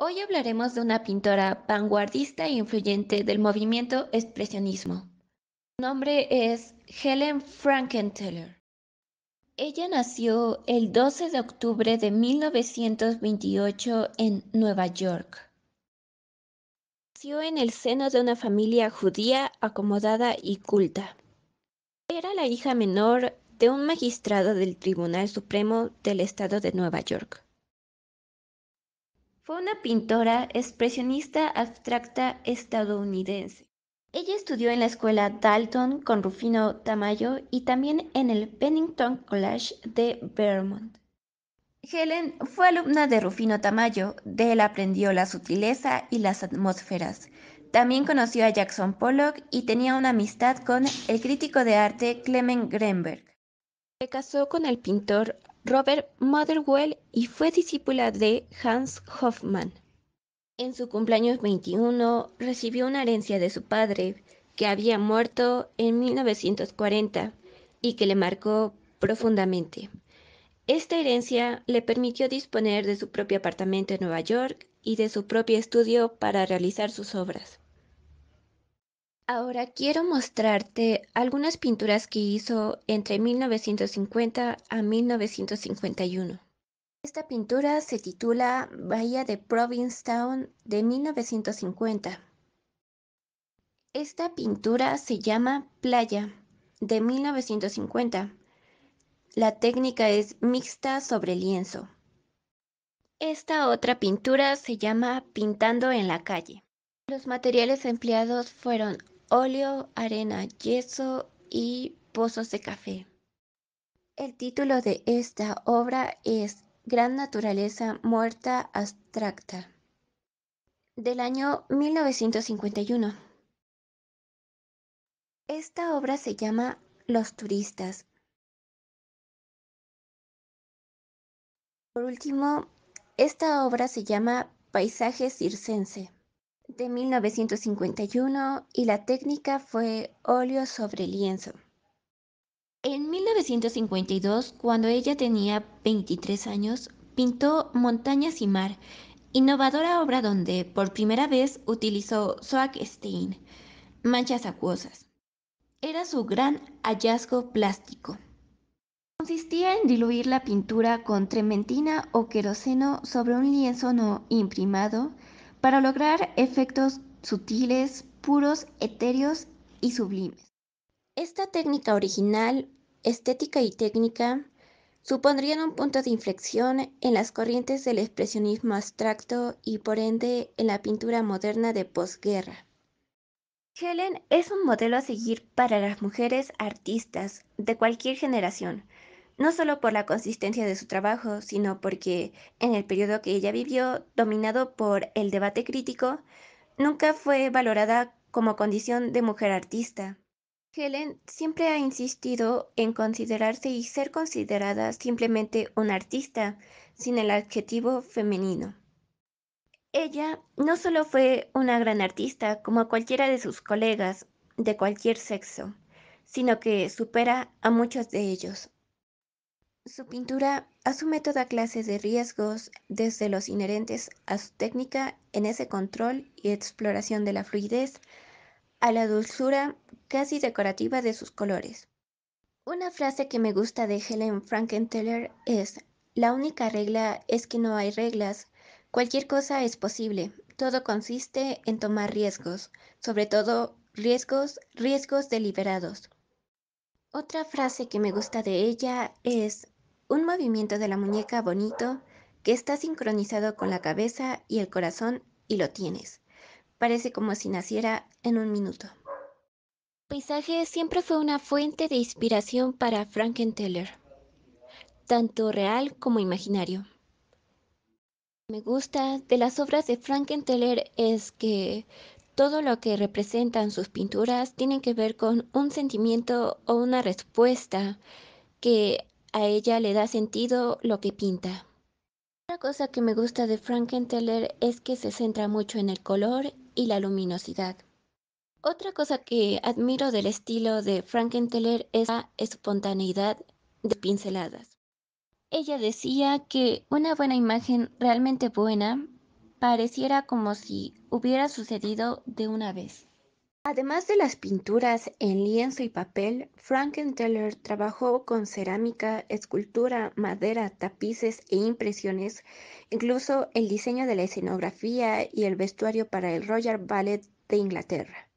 Hoy hablaremos de una pintora vanguardista e influyente del movimiento expresionismo. Su nombre es Helen Frankenthaler. Ella nació el 12 de octubre de 1928 en Nueva York. Nació en el seno de una familia judía acomodada y culta. Era la hija menor de un magistrado del Tribunal Supremo del Estado de Nueva York. Fue una pintora expresionista abstracta estadounidense. Ella estudió en la escuela Dalton con Rufino Tamayo y también en el Pennington College de Vermont. Helen fue alumna de Rufino Tamayo, de él aprendió la sutileza y las atmósferas. También conoció a Jackson Pollock y tenía una amistad con el crítico de arte Clement Greenberg. Se casó con el pintor Robert Motherwell y fue discípula de Hans Hoffman. En su cumpleaños 21 recibió una herencia de su padre, que había muerto en 1940 y que le marcó profundamente. Esta herencia le permitió disponer de su propio apartamento en Nueva York y de su propio estudio para realizar sus obras. Ahora quiero mostrarte algunas pinturas que hizo entre 1950 a 1951. Esta pintura se titula Bahía de Provincetown de 1950. Esta pintura se llama Playa de 1950. La técnica es mixta sobre lienzo. Esta otra pintura se llama Pintando en la calle. Los materiales empleados fueron óleo, arena, yeso y pozos de café. El título de esta obra es Gran Naturaleza Muerta Abstracta, del año 1951. Esta obra se llama Los turistas. Por último, esta obra se llama Paisaje circense de 1951 y la técnica fue óleo sobre lienzo. En 1952, cuando ella tenía 23 años, pintó Montañas y Mar, innovadora obra donde por primera vez utilizó Soak stain manchas acuosas. Era su gran hallazgo plástico. Consistía en diluir la pintura con trementina o queroseno sobre un lienzo no imprimado para lograr efectos sutiles, puros, etéreos y sublimes. Esta técnica original, estética y técnica supondrían un punto de inflexión en las corrientes del expresionismo abstracto y por ende en la pintura moderna de posguerra. Helen es un modelo a seguir para las mujeres artistas de cualquier generación, no solo por la consistencia de su trabajo, sino porque en el periodo que ella vivió, dominado por el debate crítico, nunca fue valorada como condición de mujer artista. Helen siempre ha insistido en considerarse y ser considerada simplemente una artista, sin el adjetivo femenino. Ella no solo fue una gran artista como cualquiera de sus colegas de cualquier sexo, sino que supera a muchos de ellos. Su pintura asume toda clase de riesgos, desde los inherentes a su técnica en ese control y exploración de la fluidez, a la dulzura casi decorativa de sus colores. Una frase que me gusta de Helen Frankenthaler es, la única regla es que no hay reglas, cualquier cosa es posible, todo consiste en tomar riesgos, sobre todo riesgos, riesgos deliberados. Otra frase que me gusta de ella es, un movimiento de la muñeca bonito que está sincronizado con la cabeza y el corazón y lo tienes. Parece como si naciera en un minuto. Paisaje siempre fue una fuente de inspiración para Frankenthaler, tanto real como imaginario. Me gusta de las obras de Frankenthaler es que todo lo que representan sus pinturas tiene que ver con un sentimiento o una respuesta que a ella le da sentido lo que pinta. Otra cosa que me gusta de Frankenthaler es que se centra mucho en el color y la luminosidad. Otra cosa que admiro del estilo de Frankenthaler es la espontaneidad de pinceladas. Ella decía que una buena imagen realmente buena pareciera como si hubiera sucedido de una vez. Además de las pinturas en lienzo y papel, Frankenteller trabajó con cerámica, escultura, madera, tapices e impresiones, incluso el diseño de la escenografía y el vestuario para el Royal Ballet de Inglaterra.